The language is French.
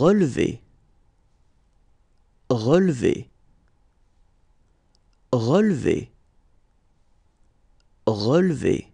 Relevez, relevez, relevez, relevez.